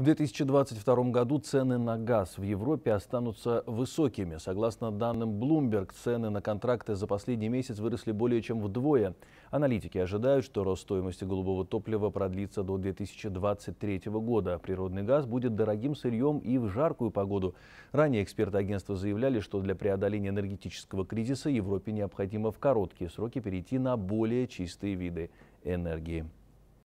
В 2022 году цены на газ в Европе останутся высокими. Согласно данным Bloomberg, цены на контракты за последний месяц выросли более чем вдвое. Аналитики ожидают, что рост стоимости голубого топлива продлится до 2023 года. Природный газ будет дорогим сырьем и в жаркую погоду. Ранее эксперты агентства заявляли, что для преодоления энергетического кризиса Европе необходимо в короткие сроки перейти на более чистые виды энергии.